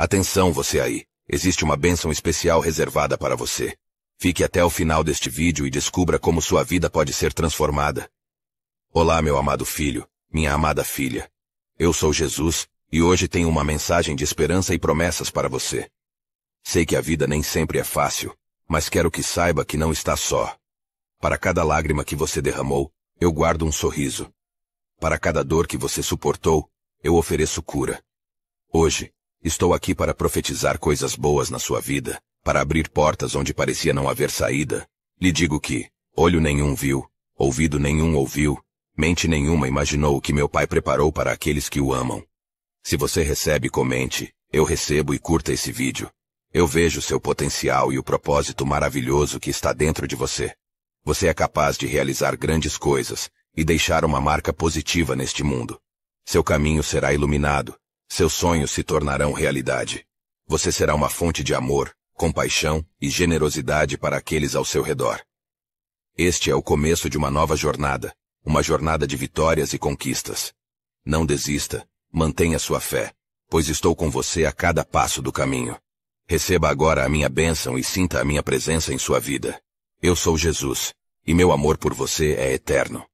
Atenção você aí, existe uma bênção especial reservada para você. Fique até o final deste vídeo e descubra como sua vida pode ser transformada. Olá meu amado filho, minha amada filha. Eu sou Jesus, e hoje tenho uma mensagem de esperança e promessas para você. Sei que a vida nem sempre é fácil, mas quero que saiba que não está só. Para cada lágrima que você derramou, eu guardo um sorriso. Para cada dor que você suportou, eu ofereço cura. Hoje, Estou aqui para profetizar coisas boas na sua vida, para abrir portas onde parecia não haver saída. Lhe digo que, olho nenhum viu, ouvido nenhum ouviu, mente nenhuma imaginou o que meu Pai preparou para aqueles que o amam. Se você recebe, comente, eu recebo e curta esse vídeo. Eu vejo seu potencial e o propósito maravilhoso que está dentro de você. Você é capaz de realizar grandes coisas e deixar uma marca positiva neste mundo. Seu caminho será iluminado, seus sonhos se tornarão realidade. Você será uma fonte de amor, compaixão e generosidade para aqueles ao seu redor. Este é o começo de uma nova jornada, uma jornada de vitórias e conquistas. Não desista, mantenha sua fé, pois estou com você a cada passo do caminho. Receba agora a minha bênção e sinta a minha presença em sua vida. Eu sou Jesus, e meu amor por você é eterno.